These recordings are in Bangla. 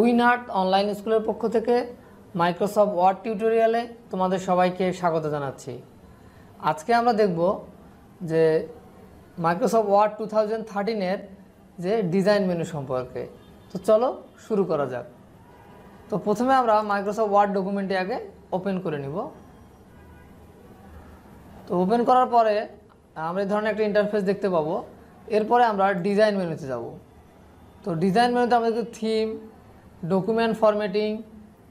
উইনার্ট অনলাইন স্কুলের পক্ষ থেকে মাইক্রোসফট ওয়ার্ড টিউটোরিয়ালে তোমাদের সবাইকে স্বাগত জানাচ্ছি আজকে আমরা দেখব যে মাইক্রোসফট ওয়ার্ড টু থাউজেন্ড থার্টিনের যে ডিজাইন মেনু সম্পর্কে তো চলো শুরু করা যাক তো প্রথমে আমরা মাইক্রোসফট ওয়ার্ড ডকুমেন্টটি আগে ওপেন করে নিব তো ওপেন করার পরে আমরা এই ধরনের একটা ইন্টারফেস দেখতে পাবো এরপরে আমরা ডিজাইন মেনুতে যাব তো ডিজাইন মেনুতে আমাদের theme document formatting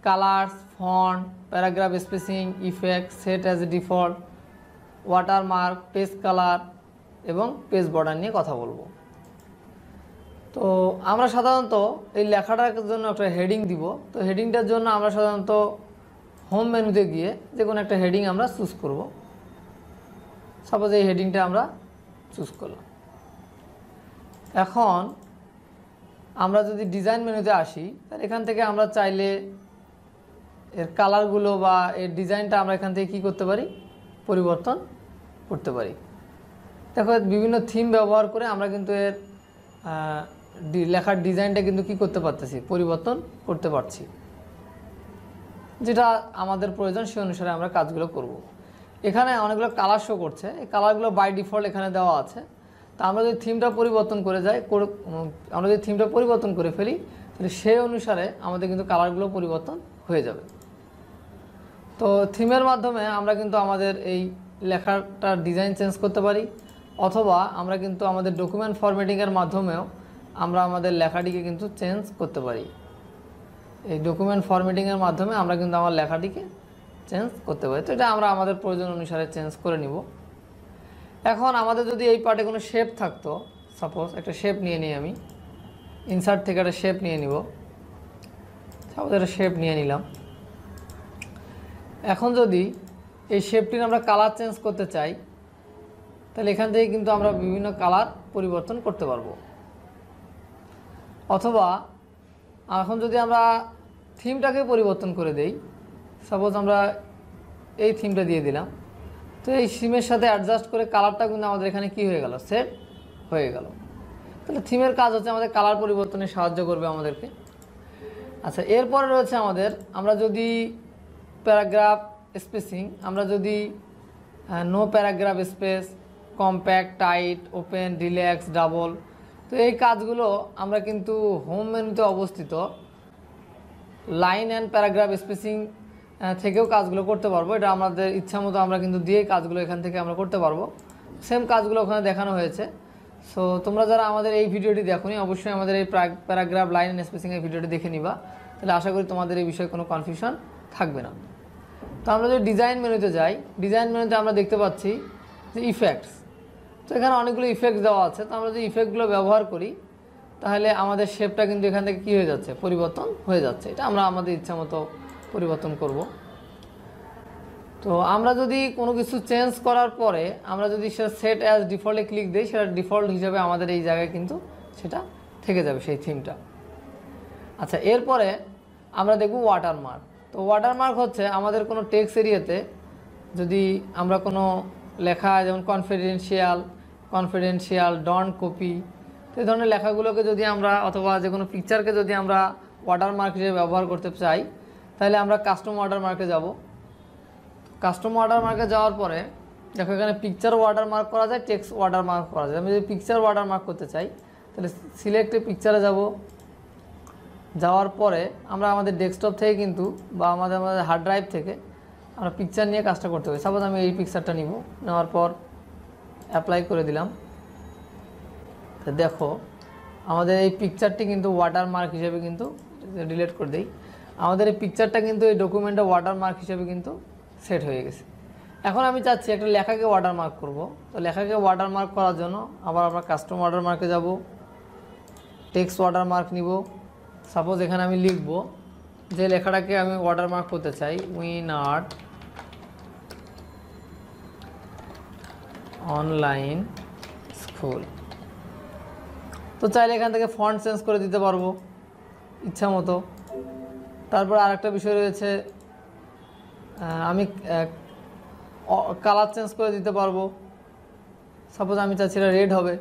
colours font paragraph spacing effect set as a default watermark page colour এবং পেজ বর্ডার নিয়ে কথা বলবো তো আমরা সাধারণত এই লেখাটার জন্য একটা হেডিং দিব তো হেডিংটার জন্য আমরা সাধারণত হোম মেনুতে গিয়ে যে কোনো একটা হেডিং আমরা চুজ করব সাপোজ এই হেডিংটা আমরা চুজ করলাম এখন আমরা যদি ডিজাইন মেনুতে আসি তাহলে এখান থেকে আমরা চাইলে এর কালারগুলো বা এর ডিজাইনটা আমরা এখান থেকে কি করতে পারি পরিবর্তন করতে পারি দেখো বিভিন্ন থিম ব্যবহার করে আমরা কিন্তু এর লেখার ডিজাইনটা কিন্তু কি করতে পারতেছি পরিবর্তন করতে পারছি যেটা আমাদের প্রয়োজন সে অনুসারে আমরা কাজগুলো করবো এখানে অনেকগুলো কালার শো করছে এই কালারগুলো বাই ডিফল্ট এখানে দেওয়া আছে তা আমরা যদি থিমটা পরিবর্তন করে যাই আমরা যদি থিমটা পরিবর্তন করে ফেলি তাহলে সেই অনুসারে আমাদের কিন্তু কালারগুলো পরিবর্তন হয়ে যাবে তো থিমের মাধ্যমে আমরা কিন্তু আমাদের এই লেখাটার ডিজাইন চেঞ্জ করতে পারি অথবা আমরা কিন্তু আমাদের ডকুমেন্ট ফরম্যাটিংয়ের মাধ্যমেও আমরা আমাদের লেখাটিকে কিন্তু চেঞ্জ করতে পারি এই ডকুমেন্ট ফরম্যাটিংয়ের মাধ্যমে আমরা কিন্তু আমার লেখাটিকে চেঞ্জ করতে পারি তো এটা আমরা আমাদের প্রয়োজন অনুসারে চেঞ্জ করে নিব এখন আমাদের যদি এই পার্টে কোনো শেপ থাকতো সাপোজ একটা শেপ নিয়ে নিই আমি ইনসার্ট থেকে একটা শেপ নিয়ে নিব সাপোজ একটা শেপ নিয়ে নিলাম এখন যদি এই শেপটির আমরা কালার চেঞ্জ করতে চাই তাহলে এখান থেকে কিন্তু আমরা বিভিন্ন কালার পরিবর্তন করতে পারবো অথবা এখন যদি আমরা থিমটাকে পরিবর্তন করে দেই সাপোজ আমরা এই থিমটা দিয়ে দিলাম তো এই থিমের সাথে অ্যাডজাস্ট করে কালারটা কিন্তু আমাদের এখানে কি হয়ে গেল সেট হয়ে গেল তাহলে থিমের কাজ হচ্ছে আমাদের কালার পরিবর্তনে সাহায্য করবে আমাদেরকে আচ্ছা এরপরে রয়েছে আমাদের আমরা যদি প্যারাগ্রাফ স্পেসিং আমরা যদি no paragraph space compact tight open relax double তো এই কাজগুলো আমরা কিন্তু হোম মেনুতে অবস্থিত লাইন অ্যান্ড প্যারাগ্রাফ স্পেসিং থেকেও কাজগুলো করতে পারবো এটা আমাদের ইচ্ছা মতো আমরা কিন্তু দিয়ে কাজগুলো এখান থেকে আমরা করতে পারবো সেম কাজগুলো ওখানে দেখানো হয়েছে সো তোমরা যারা আমাদের এই ভিডিওটি দেখোনি অবশ্যই আমাদের এই প্যারাগ্রাফ লাইন স্পেসিং এই ভিডিওটি দেখে নিবা তাহলে আশা করি তোমাদের এই বিষয়ে কোনো কনফিউশন থাকবে না তো আমরা যদি ডিজাইন মেনুতে যাই ডিজাইন মেনুতে আমরা দেখতে পাচ্ছি যে ইফেক্টস তো এখানে অনেকগুলো ইফেক্ট দেওয়া আছে তো আমরা যদি ইফেক্টগুলো ব্যবহার করি তাহলে আমাদের শেপটা কিন্তু এখান থেকে কী হয়ে যাচ্ছে পরিবর্তন হয়ে যাচ্ছে এটা আমরা আমাদের ইচ্ছা মতো পরিবর্তন করব তো আমরা যদি কোনো কিছু চেঞ্জ করার পরে আমরা যদি সেটা সেট অ্যাজ ডিফল্টে ক্লিক দিই সেটা ডিফল্ট হিসাবে আমাদের এই জায়গায় কিন্তু সেটা থেকে যাবে সেই থিমটা আচ্ছা এরপরে আমরা দেখব ওয়াটারমার্ক তো ওয়াটারমার্ক হচ্ছে আমাদের কোনো টেক্স এরিয়াতে যদি আমরা কোনো লেখা যেমন কনফিডেন্সিয়াল কনফিডেন্সিয়াল ডন কপি এই ধরনের লেখাগুলোকে যদি আমরা অথবা যে কোনো পিকচারকে যদি আমরা ওয়াটারমার্ক হিসেবে ব্যবহার করতে চাই তাহলে আমরা কাস্টম ওয়াটার মার্কে যাব কাস্টম ওয়াটার মার্কে যাওয়ার পরে দেখো এখানে পিকচার ওয়াটার মার্ক করা যায় টেক্সট ওয়াটার মার্ক করা যায় আমি যদি পিকচার ওয়াটার মার্ক করতে চাই তাহলে সিলেক্টে পিকচারে যাব যাওয়ার পরে আমরা আমাদের ডেস্কটপ থেকে কিন্তু বা আমাদের আমাদের হার্ড ড্রাইভ থেকে আমরা পিকচার নিয়ে কাজটা করতে পারি সাপোজ আমি এই পিকচারটা নিব নেওয়ার পর অ্যাপ্লাই করে দিলাম তা দেখো আমাদের এই পিকচারটি কিন্তু ওয়াটার মার্ক হিসেবে কিন্তু ডিলেট করে দিই আমাদের এই পিকচারটা কিন্তু এই ডকুমেন্টে ওয়াটারমার্ক হিসেবে কিন্তু সেট হয়ে গেছে এখন আমি চাচ্ছি একটা লেখাকে ওয়াটারমার্ক করব তো লেখাকে ওয়াটারমার্ক করার জন্য আবার আমরা কাস্টম ওয়াটারমার্কে যাব টেক্সট ওয়াটারমার্ক নিব সাপোজ এখানে আমি লিখব যে লেখাটাকে আমি ওয়াটারমার্ক করতে চাই উইন আর্ট অনলাইন স্কুল তো চাইলে এখান থেকে ফন্ট চেঞ্জ করে দিতে পারবো ইচ্ছা মতো তারপর আরেকটা বিষয় রয়েছে আমি কালার চেঞ্জ করে দিতে পারবো সাপোজ আমি চাচ্ছি এটা রেড হবে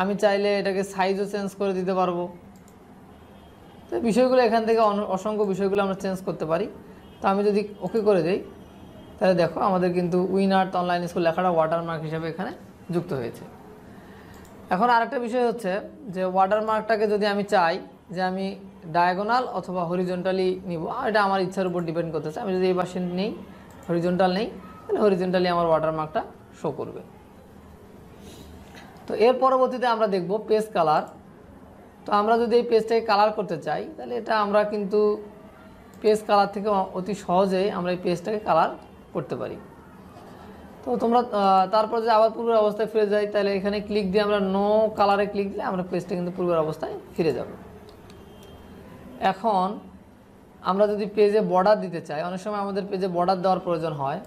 আমি চাইলে এটাকে সাইজও চেঞ্জ করে দিতে পারবো তো বিষয়গুলো এখান থেকে অসংখ্য বিষয়গুলো আমরা চেঞ্জ করতে পারি তো আমি যদি ওকে করে দিই তাহলে দেখো আমাদের কিন্তু উইনার্ট অনলাইন স্কুল লেখাটা ওয়াটারমার্ক হিসাবে এখানে যুক্ত হয়েছে এখন আরেকটা বিষয় হচ্ছে যে ওয়াটারমার্কটাকে যদি আমি চাই যে আমি ডায়াগোনাল অথবা হরিজন্টালি নিব এটা আমার ইচ্ছার উপর ডিপেন্ড করতেছে আমি যদি এই পাশে নেই হরিজন্টাল নেই তাহলে হরিজন্টালি আমার ওয়াটারমার্কটা শো করবে তো এর পরবর্তীতে আমরা দেখব পেজ কালার তো আমরা যদি এই পেজটাকে কালার করতে চাই তাহলে এটা আমরা কিন্তু পেজ কালার থেকে অতি সহজেই আমরা এই পেজটাকে কালার করতে পারি তো তোমরা তারপর যদি আবার পূর্বের অবস্থায় ফিরে যাই তাহলে এখানে ক্লিক দিয়ে আমরা নো কালারে ক্লিক দিলে আমরা পেজটা কিন্তু পূর্বের অবস্থায় ফিরে যাবো এখন আমরা যদি পেজে বর্ডার দিতে চাই অনেক সময় আমাদের পেজে বর্ডার দেওয়ার প্রয়োজন হয়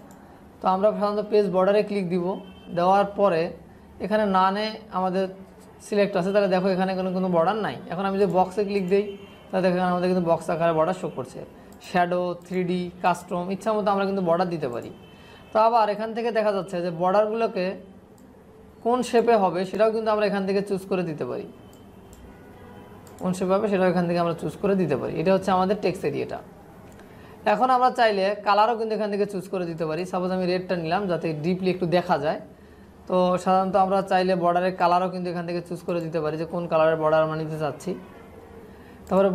তো আমরা সাধারণত পেজ বর্ডারে ক্লিক দিব দেওয়ার পরে এখানে নানে আমাদের সিলেক্ট আছে তাহলে দেখো এখানে কোনো কোনো বর্ডার নাই এখন আমি যদি বক্সে ক্লিক দিই তাহলে দেখো এখানে আমাদের কিন্তু বক্স আকারে বর্ডার শো করছে শ্যাডো থ্রি কাস্টম ইচ্ছা মতো আমরা কিন্তু বর্ডার দিতে পারি তো আবার এখান থেকে দেখা যাচ্ছে যে বর্ডারগুলোকে কোন শেপে হবে সেটাও কিন্তু আমরা এখান থেকে চুজ করে দিতে পারি কোন শেপ হবে সেটা এখান থেকে আমরা চুজ করে দিতে পারি এটা হচ্ছে আমাদের টেক্সট এরিয়াটা এখন আমরা চাইলে কালারও কিন্তু এখান থেকে চুজ করে দিতে পারি সাপোজ আমি রেডটা নিলাম যাতে ডিপলি একটু দেখা যায় তো সাধারণত আমরা চাইলে বর্ডারের কালারও কিন্তু এখান থেকে চুজ করে দিতে পারি যে কোন কালারের বর্ডার আমরা নিতে চাচ্ছি তারপরে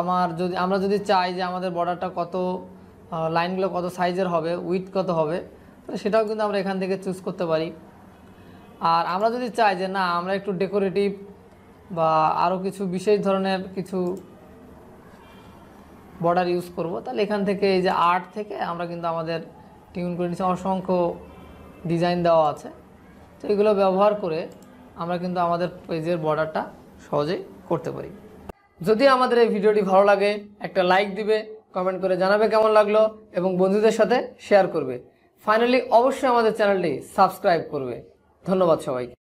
আমার যদি আমরা যদি চাই যে আমাদের বর্ডারটা কত লাইনগুলো কত সাইজের হবে উইথ কত হবে তো সেটাও কিন্তু আমরা এখান থেকে চুজ করতে পারি আর আমরা যদি চাই যে না আমরা একটু ডেকোরেটিভ বা আরও কিছু বিশেষ ধরনের কিছু বর্ডার ইউজ করব তাহলে এখান থেকে এই যে আর্ট থেকে আমরা কিন্তু আমাদের টিউন করে নিচ্ছি অসংখ্য ডিজাইন দেওয়া আছে তো এগুলো ব্যবহার করে আমরা কিন্তু আমাদের পেজের বর্ডারটা সহজেই করতে পারি যদি আমাদের এই ভিডিওটি ভালো লাগে একটা লাইক দিবে কমেন্ট করে জানাবে কেমন লাগলো এবং বন্ধুদের সাথে শেয়ার করবে ফাইনালি অবশ্যই আমাদের চ্যানেলটি সাবস্ক্রাইব করবে ধন্যবাদ সবাইকে